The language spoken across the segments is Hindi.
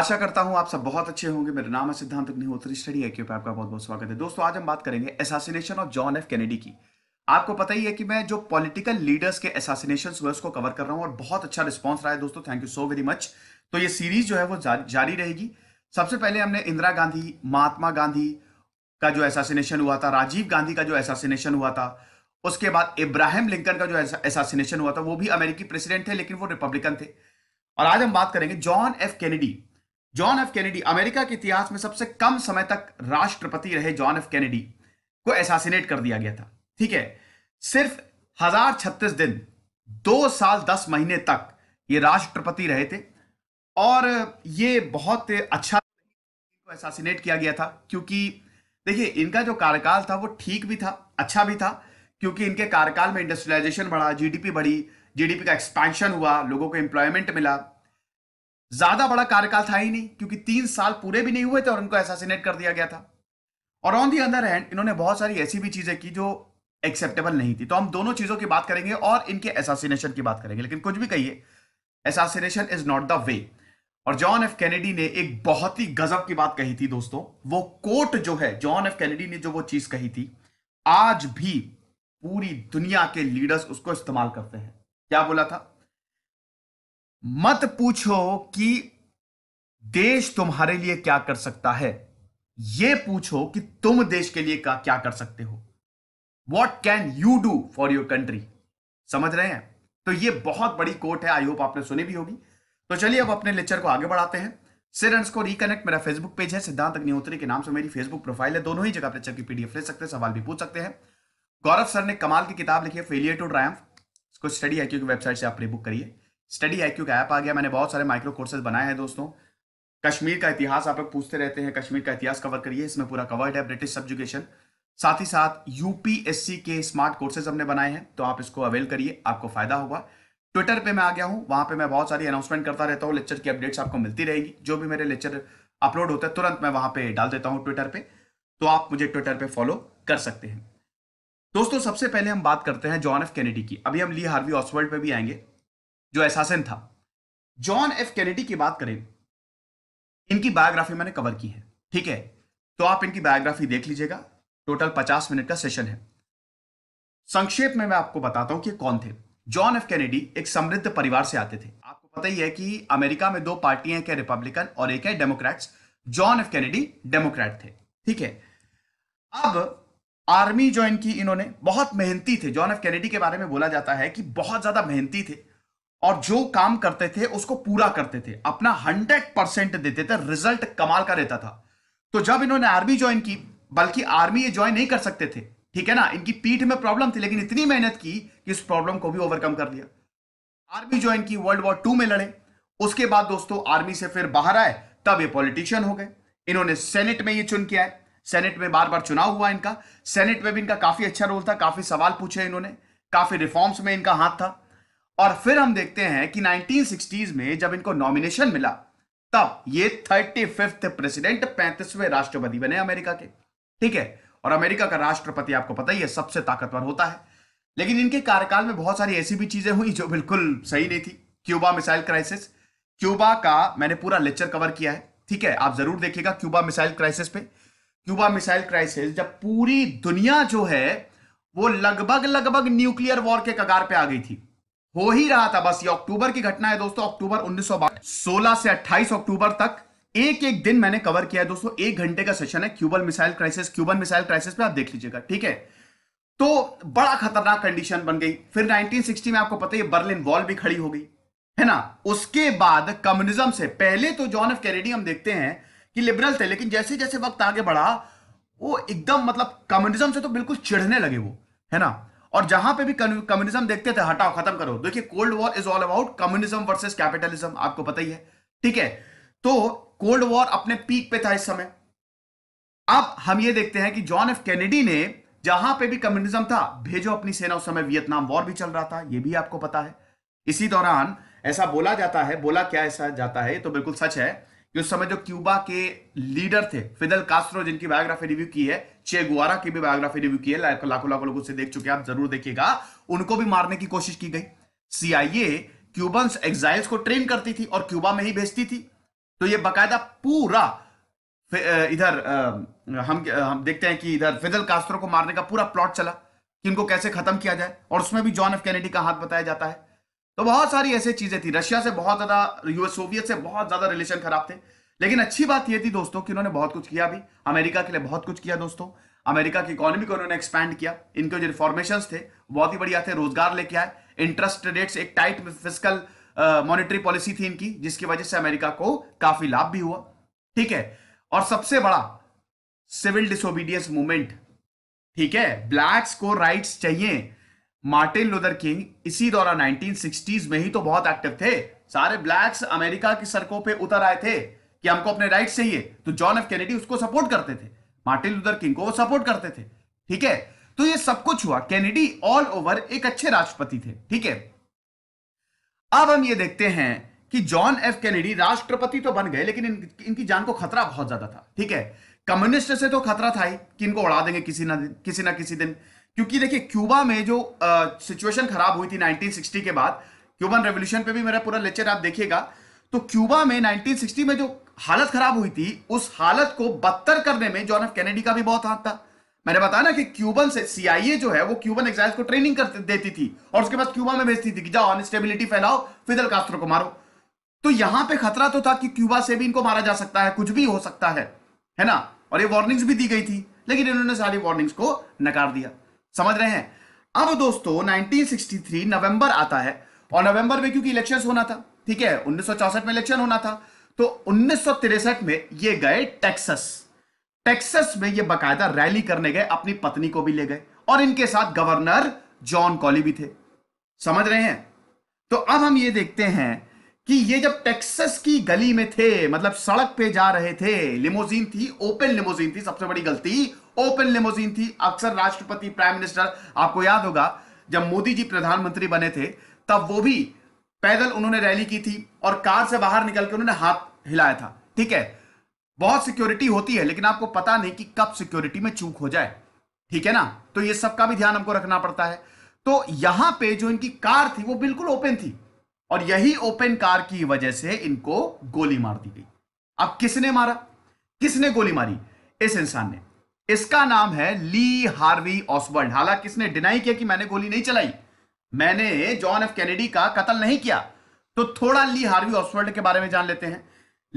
आशा करता हूं आप सब बहुत अच्छे होंगे मेरा नाम है सिद्धांत अग्निहोत्री स्टडी आई पे आपका बहुत बहुत स्वागत है दोस्तों आज हम बात करेंगे assassination of John F Kennedy की आपको पता ही है कि मैं जो पॉलिटिकल लीडर्स के एसासिनेशन हुए उसको कवर कर रहा हूं और बहुत अच्छा रिस्पॉन्स रहा है दोस्तों thank you so very much तो ये सीरीज जो है वो जारी रहेगी सबसे पहले हमने इंदिरा गांधी महात्मा गांधी का जो एसासिनेशन हुआ था राजीव गांधी का जो एसासिनेशन हुआ था उसके बाद इब्राहिम लिंकन का जो एसासिनेशन हुआ था वो भी अमेरिकी प्रेसिडेंट थे लेकिन वो रिपब्लिकन थे और आज हम बात करेंगे John F Kennedy John F Kennedy America के इतिहास में सबसे कम समय तक राष्ट्रपति रहे जॉन एफ कैनेडी को एसासिनेट कर दिया गया था ठीक है सिर्फ हजार छत्तीस दिन दो साल दस महीने तक ये राष्ट्रपति रहे थे और ये बहुत अच्छा को एसासिनेट किया गया था क्योंकि देखिए इनका जो कार्यकाल था वो ठीक भी था अच्छा भी था क्योंकि इनके कार्यकाल में इंडस्ट्रियलाइजेशन बढ़ा जीडीपी बढ़ी जीडीपी का एक्सपेंशन हुआ लोगों को एम्प्लॉयमेंट मिला ज्यादा बड़ा कार्यकाल था ही नहीं क्योंकि तीन साल पूरे भी नहीं हुए थे और उनको एसासिनेट कर दिया गया था और ऑन दी अदर हैंड इन्होंने बहुत सारी ऐसी भी चीजें की जो एक्सेप्टेबल नहीं थी तो हम दोनों चीजों की बात करेंगे और इनके एसासिनेशन की बात करेंगे लेकिन कुछ भी कहिए assassination is not the way और जॉन एफ कैनेडी ने एक बहुत ही गजब की बात कही थी दोस्तों वो कोट जो है जॉन एफ कैनेडी ने जो वो चीज कही थी आज भी पूरी दुनिया के लीडर्स उसको इस्तेमाल करते हैं क्या बोला था मत पूछो कि देश तुम्हारे लिए क्या कर सकता है यह पूछो कि तुम देश के लिए का क्या कर सकते हो what can you do for your country समझ रहे हैं तो ये बहुत बड़ी कोट है आई होप आपने सुनी भी होगी तो चलिए अब अपने लेक्चर को आगे बढ़ाते हैं सिर को रिकनेक्ट मेरा फेसबुक पेज है सिद्धांत अग्निहोत्री के नाम से मेरी फेसबुक प्रोफाइल है दोनों ही जगह लेक्चर की पीडीएफ ले सकते हैं सवाल भी पूछ सकते हैं गौरव सर ने कमाल की किताब लिखी है फेलियर टू ड्राइव इसको स्टडी है क्योंकि वेबसाइट से आप प्री बुक करिए स्टडी आई का ऐप आ गया मैंने बहुत सारे माइक्रो कोर्सेज बनाए हैं दोस्तों कश्मीर का इतिहास आप लोग पूछते रहते हैं कश्मीर का इतिहास कवर करिए इसमें पूरा कवर्ड है ब्रिटिश सब्जुकेशन साथ ही साथ यूपीएससी के स्मार्ट कोर्सेज हमने बनाए हैं तो आप इसको अवेल करिए आपको फायदा होगा ट्विटर पे मैं आ गया हूँ वहाँ पे मैं बहुत सारी अनाउंसमेंट करता रहता हूँ लेक्चर की अपडेट्स आपको मिलती रहेगी जो भी मेरे लेक्चर अपलोड होता है तुरंत मैं वहाँ पे डाल देता हूँ ट्विटर पे तो आप मुझे ट्विटर पे फॉलो कर सकते हैं दोस्तों सबसे पहले हम बात करते हैं जॉन एफ कैनेडी की अभी हम ली हार्वी ऑसवर्ल्ड पे भी आएंगे जो एसासन था जॉन एफ कैनेडी की बात करें इनकी बायोग्राफी मैंने कवर की है ठीक है तो आप इनकी बायोग्राफी देख लीजिएगा टोटल पचास मिनट का सेशन है संक्षेप में मैं आपको बताता हूं कि कौन थे जॉन एफ कैनेडी एक समृद्ध परिवार से आते थे आपको पता ही है कि अमेरिका में दो पार्टियां एक है रिपब्लिकन और एक है Democrats John F Kennedy Democrat थे ठीक है अब आर्मी ज्वाइन की इन्होंने बहुत मेहनती थे जॉन एफ कैनेडी के बारे में बोला जाता है कि बहुत ज्यादा मेहनती थे और जो काम करते थे उसको पूरा करते थे अपना हंड्रेड परसेंट देते थे रिजल्ट कमाल का रहता था तो जब इन्होंने आर्मी ज्वाइन की बल्कि आर्मी ये ज्वाइन नहीं कर सकते थे ठीक है ना इनकी पीठ में प्रॉब्लम थी लेकिन इतनी मेहनत की कि इस प्रॉब्लम को भी ओवरकम कर लिया आर्मी ज्वाइन की वर्ल्ड वॉर टू में लड़े उसके बाद दोस्तों आर्मी से फिर बाहर आए तब ये पॉलिटिशियन हो गए इन्होंने सेनेट में ये चुन किया है सेनेट में बार बार चुनाव हुआ इनका सेनेट में भी इनका काफी अच्छा रोल था काफी सवाल पूछे इन्होंने काफी रिफॉर्म्स में इनका हाथ था और फिर हम देखते हैं कि 1960s में जब इनको नॉमिनेशन मिला तब ये थर्टी फिफ्थ प्रेसिडेंट पैंतीसवें राष्ट्रपति बने अमेरिका के ठीक है और अमेरिका का राष्ट्रपति आपको पता ही है सबसे ताकतवर होता है लेकिन इनके कार्यकाल में बहुत सारी ऐसी भी चीजें हुई जो बिल्कुल सही नहीं थी क्यूबा मिसाइल क्राइसिस क्यूबा का मैंने पूरा लेक्चर कवर किया है ठीक है आप जरूर देखिएगा क्यूबा मिसाइल क्राइसिस पे क्यूबा मिसाइल क्राइसिस जब पूरी दुनिया जो है वो लगभग लगभग न्यूक्लियर वॉर के कगार पे आ गई थी हो ही रहा था बस ये अक्टूबर की घटना है दोस्तों अक्टूबर उन्नीस 16 से अट्ठाईस अक्टूबर तक एक एक दिन मैंने कवर किया है दोस्तों एक घंटे का सेशन है Cuban missile crisis Cuban missile crisis पे आप देख लीजिएगा ठीक है तो बड़ा खतरनाक कंडीशन बन गई फिर 1960 में आपको पता है बर्लिन वॉल भी खड़ी हो गई है ना उसके बाद कम्युनिज्म से पहले तो जॉन एफ कैनेडी हम देखते हैं कि लिबरल थे लेकिन जैसे जैसे वक्त आगे बढ़ा वो एकदम मतलब कम्युनिज्म से तो बिल्कुल चिढ़ने लगे वो है ना और जहां पे भी कम्युनिज्म देखते थे हटाओ खत्म करो देखिए cold war is all about communism versus capitalism आपको पता ही है ठीक है तो कोल्ड वॉर अपने पीक पे था इस समय अब हम ये देखते हैं कि जॉन एफ कैनेडी ने जहां पे भी कम्युनिज्म था भेजो अपनी सेना उस समय वियतनाम वॉर भी चल रहा था यह भी आपको पता है इसी दौरान ऐसा बोला जाता है बोला क्या ऐसा जाता है तो बिल्कुल सच है जो उस समय जो क्यूबा के लीडर थे फिदल कास्ट्रो जिनकी बायोग्राफी रिव्यू की है चे गुआरा की भी बायोग्राफी रिव्यू की है लाखों लाखों लाखों लोग उसे देख चुके आप जरूर देखिएगा उनको भी मारने की कोशिश की गई सीआईए क्यूबन एग्जाइल्स को ट्रेन करती थी और क्यूबा में ही भेजती थी तो ये बाकायदा पूरा इधर हम हम देखते हैं कि इधर फिदल कास्त्रो को मारने का पूरा प्लॉट चला कि इनको कैसे खत्म किया जाए और उसमें भी जॉन एफ कैनेडी का हाथ बताया जाता है तो बहुत सारी ऐसी चीजें थी रशिया से बहुत ज्यादा यूएस सोवियत से बहुत ज्यादा रिलेशन खराब थे लेकिन अच्छी बात यह थी दोस्तों कि उन्होंने बहुत कुछ किया भी अमेरिका के लिए बहुत कुछ किया दोस्तों अमेरिका की इकोनॉमी को उन्होंने एक्सपैंड किया इनके जो रिफॉर्मेशन थे बहुत ही बढ़िया थे रोजगार लेके आए इंटरेस्ट रेट्स एक टाइट फिजिकल मॉनिटरी पॉलिसी थी इनकी जिसकी वजह से अमेरिका को काफी लाभ भी हुआ ठीक है और सबसे बड़ा सिविल डिसोबीडियंस मूवमेंट ठीक है ब्लैक्स को राइट्स चाहिए मार्टिन लुदर किंग इसी दौरान 1960s में ही तो बहुत एक्टिव थे सारे ब्लैक्स अमेरिका की सड़कों पे उतर आए थे कि हमको अपने राइट चाहिए तो जॉन एफ कैनेडी उसको सपोर्ट करते थे मार्टिन लुदर किंग को वो सपोर्ट करते थे ठीक है तो ये सब कुछ हुआ कैनेडी ऑल ओवर एक अच्छे राष्ट्रपति थे ठीक है अब हम ये देखते हैं कि जॉन एफ कैनेडी राष्ट्रपति तो बन गए लेकिन इन, इनकी जान को खतरा बहुत ज्यादा था ठीक है कम्युनिस्ट से तो खतरा था ही कि इनको उड़ा देंगे किसी ना किसी ना किसी दिन क्योंकि देखिए क्यूबा में जो सिचुएशन खराब हुई थी 1960 के बाद क्यूबन रेवोल्यूशन पे भी मेरा पूरा लेक्चर आप देखिएगा तो क्यूबा में 1960 में जो हालत खराब हुई थी उस हालत को बदतर करने में जॉन एफ कैनेडी का भी बहुत हाथ था मैंने बताया ना कि क्यूबन से सीआईए जो है वो क्यूबन एक्साइज को ट्रेनिंग कर देती थी और उसके बाद क्यूबा में भेजती थी कि जाओ अनस्टेबिलिटी फैलाओ फिदल कास्त्रो को मारो तो यहां पे खतरा तो था कि क्यूबा से भी इनको मारा जा सकता है कुछ भी हो सकता है है ना और ये वार्निंग्स भी दी गई थी लेकिन इन्होंने सारी वार्निंग्स को नकार दिया समझ रहे हैं अब दोस्तों 1963 नवंबर आता है और नवंबर में क्योंकि इलेक्शंस होना था ठीक है 1964 में इलेक्शन होना था तो उन्नीस में ये गए टेक्सस टेक्सस में ये बकायदा रैली करने गए अपनी पत्नी को भी ले गए और इनके साथ गवर्नर जॉन कॉली भी थे समझ रहे हैं तो अब हम ये देखते हैं कि ये जब टेक्सस की गली में थे मतलब सड़क पे जा रहे थे लिमोजीन थी ओपन लिमोजीन थी सबसे बड़ी गलती ओपन लिमोजीन थी अक्सर राष्ट्रपति प्राइम मिनिस्टर आपको याद होगा जब मोदी जी प्रधानमंत्री बने थे तब वो भी पैदल उन्होंने रैली की थी और कार से बाहर निकल के उन्होंने हाथ हिलाया था ठीक है बहुत सिक्योरिटी होती है लेकिन आपको पता नहीं कि कब सिक्योरिटी में चूक हो जाए ठीक है ना तो ये सबका भी ध्यान हमको रखना पड़ता है तो यहां पे जो इनकी कार थी वो बिल्कुल ओपन थी और यही ओपन कार की वजह से इनको गोली मार दी गई अब किसने मारा किसने गोली मारी इस इंसान ने इसका नाम है ली हार्वी ऑसबर्न हालांकि किसने डिनाई किया कि मैंने गोली नहीं चलाई मैंने जॉन एफ कैनेडी का कत्ल नहीं किया तो थोड़ा ली हार्वी ऑसवर्ल्ड के बारे में जान लेते हैं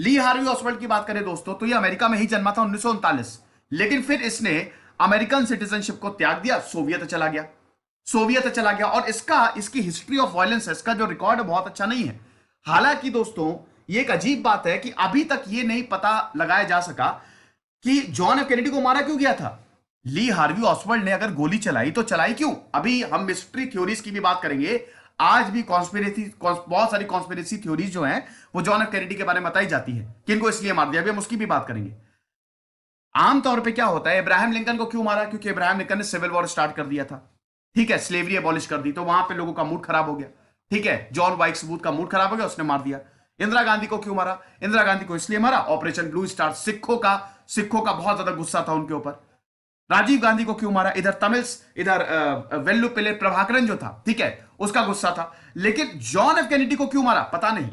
ली हार्वी ऑसवर्ल्ड की बात करें दोस्तों तो ये अमेरिका में ही जन्मा था उन्नीस लेकिन फिर इसने अमेरिकन सिटीजनशिप को त्याग दिया सोवियत चला गया सोवियत चला गया और इसका इसकी हिस्ट्री ऑफ वायलेंस है इसका जो रिकॉर्ड बहुत अच्छा नहीं है हालांकि दोस्तों ये एक अजीब बात है कि अभी तक ये नहीं पता लगाया जा सका कि जॉन एफ कैनेडी को मारा क्यों गया था ली हार्वी ऑस्वर्ड ने अगर गोली चलाई तो चलाई क्यों अभी हम मिस्ट्री थ्योरीज की भी बात करेंगे आज भी कॉन्स्पिरेसी बहुत सारी कॉन्स्पिरेसी थ्योरीज जो है वो जॉन एफ कैनेडी के बारे में बताई जाती है कि इनको इसलिए मार दिया अभी हम उसकी भी बात करेंगे आमतौर पर क्या होता है इब्राहिम लिंकन को क्यों मारा क्योंकि इब्राहिम लिंकन ने सिविल वॉर स्टार्ट कर दिया था ठीक है स्लेवरी एबॉलिश कर दी तो वहां पे लोगों का मूड खराब हो गया ठीक है जॉन वाइक सबूत का मूड खराब हो गया उसने मार दिया इंदिरा गांधी को क्यों मारा इंदिरा गांधी को इसलिए मारा ऑपरेशन ब्लू स्टार सिखों का सिखों का बहुत ज्यादा गुस्सा था उनके ऊपर राजीव गांधी को क्यों मारा इधर तमिल्स इधर वेल्लू पिले प्रभाकरण जो था ठीक है उसका गुस्सा था लेकिन जॉन एफ कैनेडी को क्यों मारा पता नहीं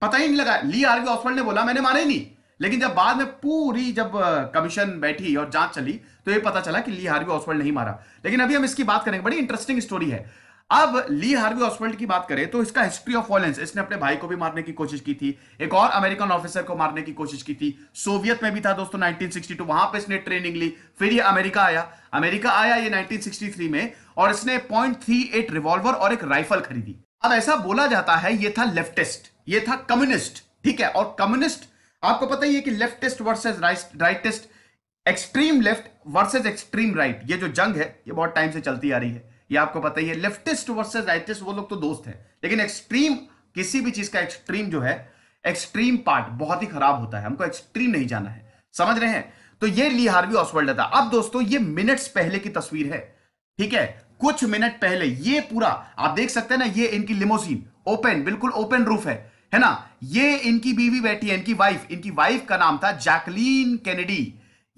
पता ही नहीं लगा ली आरवी ऑसवर्ड ने बोला मैंने मारा ही नहीं लेकिन जब बाद में पूरी जब कमीशन बैठी और जांच चली तो ये पता चला कि ली हार्वी ऑसवर्ल्ड नहीं मारा लेकिन अभी हम इसकी बात करेंगे बड़ी इंटरेस्टिंग स्टोरी है अब ली हार्वी ऑसवर्ल्ड की बात करें तो इसका हिस्ट्री ऑफ वॉयलेंस इसने अपने भाई को भी मारने की कोशिश की थी एक और अमेरिकन ऑफिसर को मारने की कोशिश की थी सोवियत में भी था दोस्तों नाइनटीन वहां पर इसने ट्रेनिंग ली फिर ये अमेरिका आया अमेरिका आया ये नाइनटीन में और इसने पॉइंट थ्री एट रिवॉल्वर और एक राइफल खरीदी अब ऐसा बोला जाता है ये था लेफ्टिस्ट ये था कम्युनिस्ट ठीक है और कम्युनिस्ट आपको पता ही है कि leftist versus rightist extreme left versus extreme right ये जो जंग है ये बहुत टाइम से चलती आ रही है ये आपको पता ही है लेफ्टेस्ट वर्सेज राइटेस्ट वो लोग तो दोस्त हैं लेकिन एक्सट्रीम किसी भी चीज का एक्सट्रीम जो है एक्सट्रीम पार्ट बहुत ही खराब होता है हमको एक्सट्रीम नहीं जाना है समझ रहे हैं तो ये ली हार्वी ऑसवर्ल्ड था अब दोस्तों ये मिनट्स पहले की तस्वीर है ठीक है कुछ मिनट पहले ये पूरा आप देख सकते हैं ना ये इनकी लिमोसिन ओपन बिल्कुल ओपन रूफ है है ना ये इनकी बीवी बैठी है इनकी वाइफ इनकी वाइफ का नाम था जैकलीन कैनेडी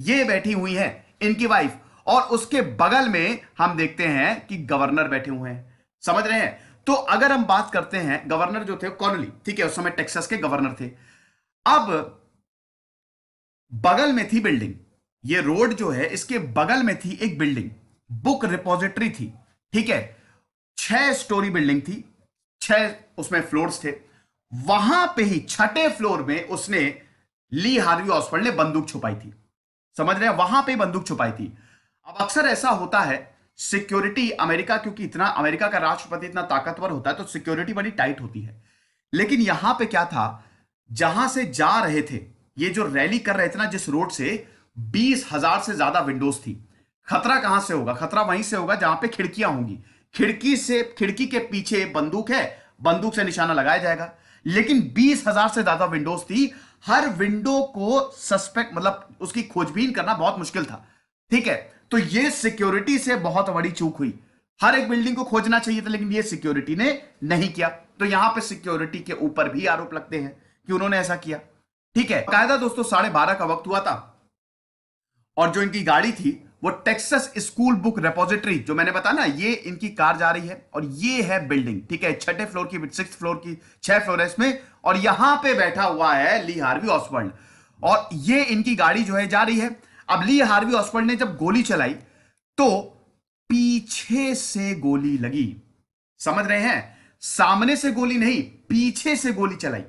ये बैठी हुई है इनकी वाइफ और उसके बगल में हम देखते हैं कि गवर्नर बैठे हुए हैं समझ रहे हैं तो अगर हम बात करते हैं गवर्नर जो थे कॉनली ठीक है उस समय टेक्सास के गवर्नर थे अब बगल में थी बिल्डिंग ये रोड जो है इसके बगल में थी एक बिल्डिंग बुक रिपोजिटरी थी ठीक है छह स्टोरी बिल्डिंग थी छह उसमें फ्लोर्स थे वहां पे ही छठे फ्लोर में उसने ली हार्वी ऑस्फर्ड ने बंदूक छुपाई थी समझ रहे हैं वहां पे बंदूक छुपाई थी अब अक्सर ऐसा होता है सिक्योरिटी अमेरिका क्योंकि इतना अमेरिका का राष्ट्रपति इतना ताकतवर होता है तो सिक्योरिटी बड़ी टाइट होती है लेकिन यहां पे क्या था जहां से जा रहे थे ये जो रैली कर रहे थे ना जिस रोड से बीस हजार से ज्यादा विंडोज थी खतरा कहां से होगा खतरा वहीं से होगा जहां पे खिड़कियां होंगी खिड़की से खिड़की के पीछे बंदूक है बंदूक से निशाना लगाया जाएगा लेकिन बीस हजार से ज्यादा विंडोज थी हर विंडो को सस्पेक्ट मतलब उसकी खोजबीन करना बहुत मुश्किल था ठीक है तो ये सिक्योरिटी से बहुत बड़ी चूक हुई हर एक बिल्डिंग को खोजना चाहिए था लेकिन ये सिक्योरिटी ने नहीं किया तो यहां पे सिक्योरिटी के ऊपर भी आरोप लगते हैं कि उन्होंने ऐसा किया ठीक है कायदा दोस्तों साढ़े बारह का वक्त हुआ था और जो इनकी गाड़ी थी वो टेक्सस स्कूल बुक रेपोजिटरी जो मैंने बताया ना ये इनकी कार जा रही है और ये है बिल्डिंग ठीक है छठे फ्लोर की सिक्स फ्लोर की छह फ्लोर है इसमें और यहां पे बैठा हुआ है ली हार्वी ऑस्वर्ल्ड और ये इनकी गाड़ी जो है जा रही है अब ली हार्वी ऑस्वर्ल्ड ने जब गोली चलाई तो पीछे से गोली लगी समझ रहे हैं सामने से गोली नहीं पीछे से गोली चलाई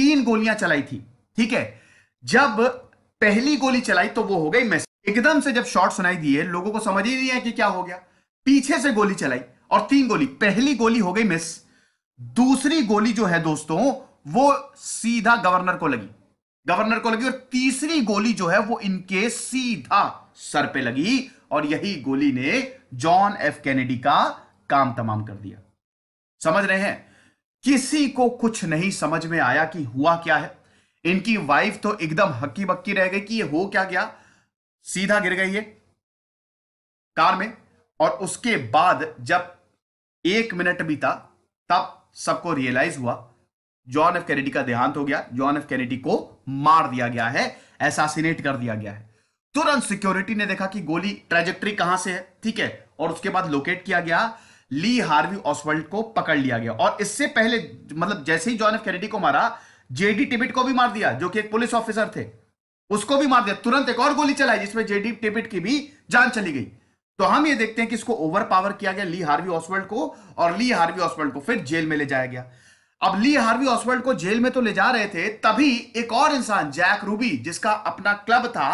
तीन गोलियां चलाई थी ठीक है जब पहली गोली चलाई तो वो हो गई मैसेज एकदम से जब शॉट सुनाई दिए लोगों को समझ ही नहीं है कि क्या हो गया पीछे से गोली चलाई और तीन गोली पहली गोली हो गई मिस दूसरी गोली जो है दोस्तों वो सीधा गवर्नर को लगी गवर्नर को लगी और तीसरी गोली जो है वो इनके सीधा सर पे लगी और यही गोली ने जॉन एफ कैनेडी का काम तमाम कर दिया समझ रहे हैं किसी को कुछ नहीं समझ में आया कि हुआ क्या है इनकी वाइफ तो एकदम हक्की बक्की रह गई कि ये हो क्या गया सीधा गिर गई है कार में और उसके बाद जब एक मिनट बीता तब सबको रियलाइज हुआ जॉन एफ कैनेडी का देहांत हो गया जॉन एफ कैनेडी को मार दिया गया है एसासिनेट कर दिया गया है तुरंत सिक्योरिटी ने देखा कि गोली ट्रेजेक्ट्री कहां से है ठीक है और उसके बाद लोकेट किया गया ली हार्वी ऑसवर्ल्ड को पकड़ लिया गया और इससे पहले मतलब जैसे ही जॉन एफ कैनेडी को मारा जेडी टिबिट को भी मार दिया जो कि एक पुलिस ऑफिसर थे उसको भी मार दिया तुरंत एक और गोली चलाई जिसमें जेडी टेबिट की भी जान चली गई तो हम ये देखते हैं कि इसको ओवर पावर किया गया ली हार्वी ऑसवर्ल्ड को और ली हार्वी ऑसवर्ल्ड को फिर जेल में ले जाया गया अब ली हार्वी ऑसवर्ल्ड को जेल में तो ले जा रहे थे तभी एक और इंसान जैक रूबी जिसका अपना क्लब था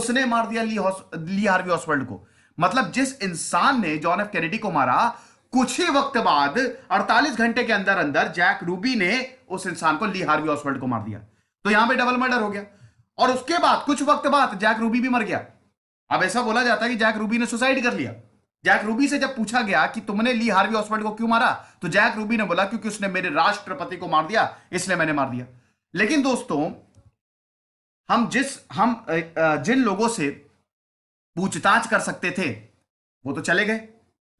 उसने मार दिया ली, ली हार्वी ऑसवर्ल्ड को मतलब जिस इंसान ने जॉन एफ कैनेडी को मारा कुछ ही वक्त बाद 48 घंटे के अंदर अंदर जैक रूबी ने उस इंसान को ली हार्वी ऑसवर्ल्ड को मार दिया तो यहां पे डबल मर्डर हो गया और उसके बाद कुछ वक्त बाद जैक रूबी भी मर गया अब ऐसा बोला जाता है कि जैक रूबी ने सुसाइड कर लिया जैक रूबी से जब पूछा गया कि तुमने ली हार्वी ऑस्वर्ड को क्यों मारा तो जैक रूबी ने बोला क्योंकि उसने मेरे राष्ट्रपति को मार दिया इसलिए मैंने मार दिया लेकिन दोस्तों हम जिस हम जिन लोगों से पूछताछ कर सकते थे वो तो चले गए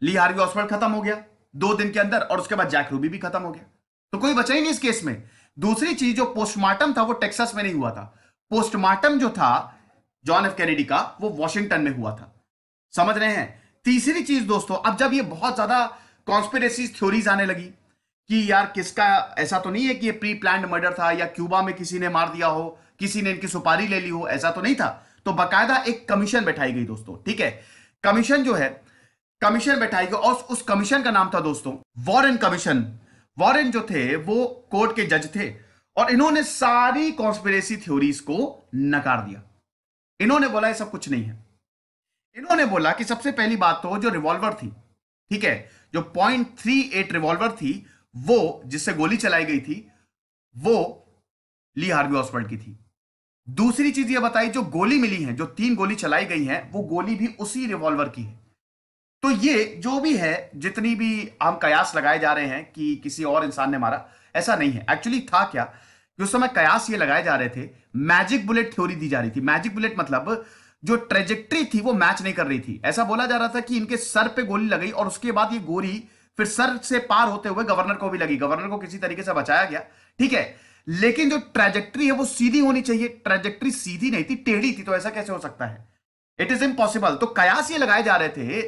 ली हार्वी ऑस्वर्ड खत्म हो गया दो दिन के अंदर और उसके बाद जैक रूबी भी खत्म हो गया तो कोई बचा ही नहीं इस केस में दूसरी चीज जो पोस्टमार्टम था वो टेक्सास में नहीं हुआ था पोस्टमार्टम जो था जॉन एफ कैनेडी का वो वॉशिंगटन में हुआ था समझ रहे हैं तीसरी चीज दोस्तों अब जब ये बहुत ज्यादा कॉन्स्पिरेसी थ्योरीज आने लगी कि यार किसका ऐसा तो नहीं है कि ये प्री प्लान मर्डर था या क्यूबा में किसी ने मार दिया हो किसी ने इनकी सुपारी ले ली हो ऐसा तो नहीं था तो बाकायदा एक कमीशन बैठाई गई दोस्तों ठीक है कमीशन जो है कमीशन बैठाई गई और उस कमीशन का नाम था दोस्तों वॉरन कमीशन वॉरन जो थे वो कोर्ट के जज थे और इन्होंने सारी कॉन्स्पिरेसी थ्योरीज को नकार दिया इन्होंने बोला ये सब कुछ नहीं है इन्होंने बोला कि सबसे पहली बात तो जो रिवॉल्वर थी ठीक है जो पॉइंट थ्री एट रिवॉल्वर थी वो जिससे गोली चलाई गई थी वो ली हार्वी ऑस्वर्ड की थी दूसरी चीज ये बताई जो गोली मिली है जो तीन गोली चलाई गई है वो गोली भी उसी रिवॉल्वर की है तो ये जो भी है जितनी भी हम कयास लगाए जा रहे हैं कि किसी और इंसान ने मारा ऐसा नहीं है एक्चुअली था क्या जो समय कयास ये लगाए जा रहे थे मैजिक बुलेट थ्योरी दी जा रही थी मैजिक बुलेट मतलब जो ट्रेजेक्ट्री थी वो मैच नहीं कर रही थी ऐसा बोला जा रहा था कि इनके सर पे गोली लगी और उसके बाद ये गोली फिर सर से पार होते हुए गवर्नर को भी लगी गवर्नर को किसी तरीके से बचाया गया ठीक है लेकिन जो ट्रेजेक्ट्री है वो सीधी होनी चाहिए ट्रेजेक्ट्री सीधी नहीं थी टेढ़ी थी तो ऐसा कैसे हो सकता है इट इज इम्पॉसिबल तो कयास ये लगाए जा रहे थे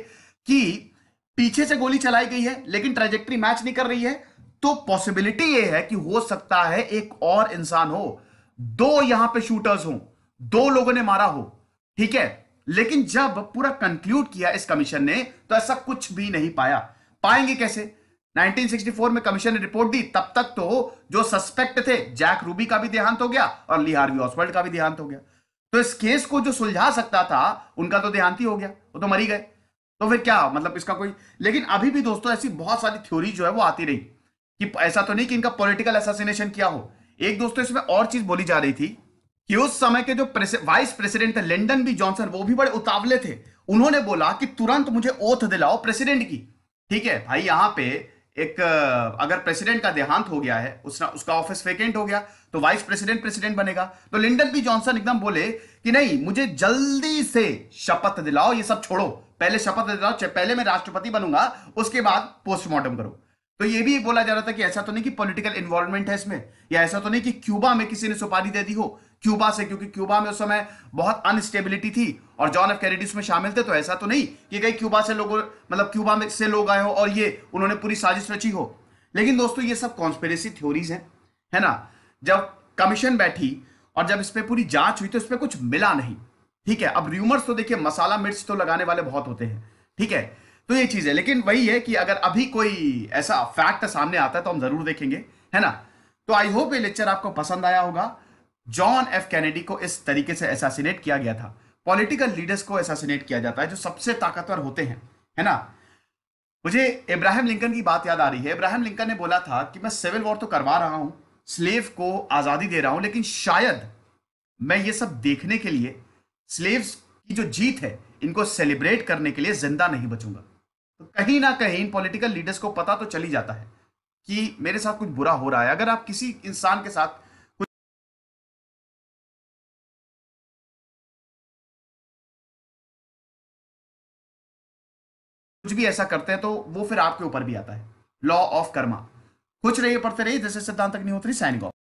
कि पीछे से गोली चलाई गई है लेकिन ट्रेजेक्ट्री मैच नहीं कर रही है तो पॉसिबिलिटी ये है कि हो सकता है एक और इंसान हो दो यहां पे शूटर्स हो दो लोगों ने मारा हो ठीक है लेकिन जब पूरा कंक्लूड किया इस कमीशन ने तो ऐसा कुछ भी नहीं पाया पाएंगे कैसे 1964 में कमीशन ने रिपोर्ट दी तब तक तो जो सस्पेक्ट थे जैक रूबी का भी देहांत हो गया और लिहारवी हार्वी ऑसवर्ल्ड का भी देहांत हो गया तो इस केस को जो सुलझा सकता था उनका तो देहांत ही हो गया वो तो मरी गए तो फिर क्या मतलब इसका कोई लेकिन अभी भी दोस्तों ऐसी बहुत सारी थ्योरी जो है वो आती रही कि ऐसा तो नहीं कि इनका पॉलिटिकल असासिनेशन किया हो एक दोस्तों इसमें और चीज बोली जा रही थी कि उस समय के जो प्रेसे, वाइस प्रेसिडेंट थे लंडन बी जॉनसन वो भी बड़े उतावले थे उन्होंने बोला कि तुरंत मुझे ओथ दिलाओ प्रेसिडेंट की ठीक है भाई यहां पे एक अगर प्रेसिडेंट का देहांत हो गया है उसना उसका ऑफिस वेकेंट हो गया तो वाइस प्रेसिडेंट प्रेसिडेंट बनेगा तो लिंडन बी जॉनसन एकदम बोले कि नहीं मुझे जल्दी से शपथ दिलाओ ये सब छोड़ो पहले शपथ दिलाओ पहले मैं राष्ट्रपति बनूंगा उसके बाद पोस्टमार्टम करो तो ये भी बोला जा रहा था कि ऐसा तो नहीं कि पॉलिटिकल इन्वॉल्वमेंट है इसमें या ऐसा तो नहीं कि क्यूबा में किसी ने सुपारी दे दी हो क्यूबा से क्योंकि क्यूबा में उस समय बहुत अनस्टेबिलिटी थी और जॉन एफ कैनेडी उसमें शामिल थे तो ऐसा तो नहीं कि कई क्यूबा से लोगों मतलब क्यूबा में से लोग आए हो और ये उन्होंने पूरी साजिश रची हो लेकिन दोस्तों ये सब कॉन्स्पेरेसी थ्योरीज हैं है ना जब कमीशन बैठी और जब इस पर पूरी जांच हुई तो इस पर कुछ मिला नहीं ठीक है अब र्यूमर्स तो देखिए मसाला मिर्च तो लगाने वाले बहुत होते हैं ठीक है तो ये चीज है लेकिन वही है कि अगर अभी कोई ऐसा फैक्ट सामने आता है तो हम जरूर देखेंगे है ना तो आई होप ये लेक्चर आपको पसंद आया होगा जॉन एफ कैनेडी को इस तरीके से एसासिनेट किया गया था पॉलिटिकल लीडर्स को एसासिनेट किया जाता है जो सबसे ताकतवर होते हैं है ना मुझे इब्राहिम लिंकन की बात याद आ रही है इब्राहिम लिंकन ने बोला था कि मैं सिविल वॉर तो करवा रहा हूं स्लेव को आजादी दे रहा हूं लेकिन शायद मैं ये सब देखने के लिए स्लेव्स की जो जीत है इनको सेलिब्रेट करने के लिए जिंदा नहीं बचूंगा तो कहीं ना कहीं इन पॉलिटिकल लीडर्स को पता तो चली जाता है कि मेरे साथ कुछ बुरा हो रहा है अगर आप किसी इंसान के साथ कुछ भी ऐसा करते हैं तो वो फिर आपके ऊपर भी आता है लॉ ऑफ कर्मा कुछ रहिए पढ़ते रहिए जैसे सिद्धांत अग्निहोत्री सैनिक ऑफ